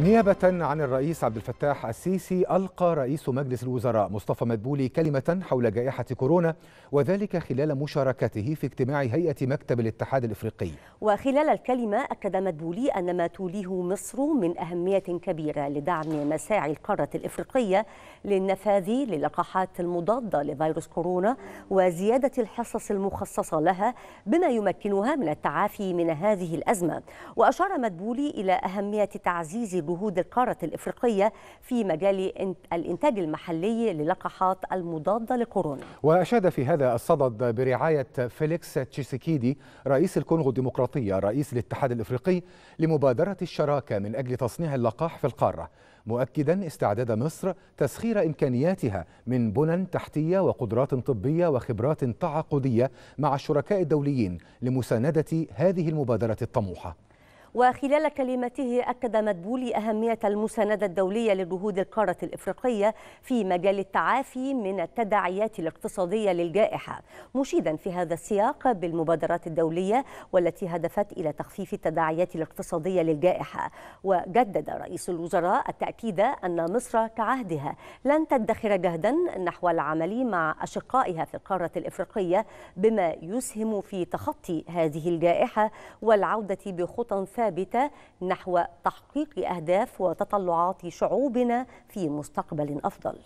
نيابة عن الرئيس عبد الفتاح السيسي ألقى رئيس مجلس الوزراء مصطفى مدبولي كلمة حول جائحة كورونا وذلك خلال مشاركته في اجتماع هيئة مكتب الاتحاد الإفريقي وخلال الكلمة أكد مدبولي أن ما توليه مصر من أهمية كبيرة لدعم مساعي القارة الإفريقية للنفاذ للقاحات المضادة لفيروس كورونا وزيادة الحصص المخصصة لها بما يمكنها من التعافي من هذه الأزمة وأشار مدبولي إلى أهمية تعزيز جهود القارة الإفريقية في مجال الإنتاج المحلي للقاحات المضادة لكورونا وأشاد في هذا الصدد برعاية فيليكس تشيسيكيدي رئيس الكونغو الديمقراطية رئيس الاتحاد الإفريقي لمبادرة الشراكة من أجل تصنيع اللقاح في القارة مؤكدا استعداد مصر تسخير إمكانياتها من بنى تحتية وقدرات طبية وخبرات تعاقدية مع الشركاء الدوليين لمساندة هذه المبادرة الطموحة وخلال كلمته أكد مدبولي أهمية المساندة الدولية لجهود القارة الإفريقية في مجال التعافي من التداعيات الاقتصادية للجائحة مشيدا في هذا السياق بالمبادرات الدولية والتي هدفت إلى تخفيف التداعيات الاقتصادية للجائحة وجدد رئيس الوزراء التأكيد أن مصر كعهدها لن تدخر جهدا نحو العمل مع أشقائها في القارة الإفريقية بما يسهم في تخطي هذه الجائحة والعودة بخطى ثابتة ثابته نحو تحقيق اهداف وتطلعات شعوبنا في مستقبل افضل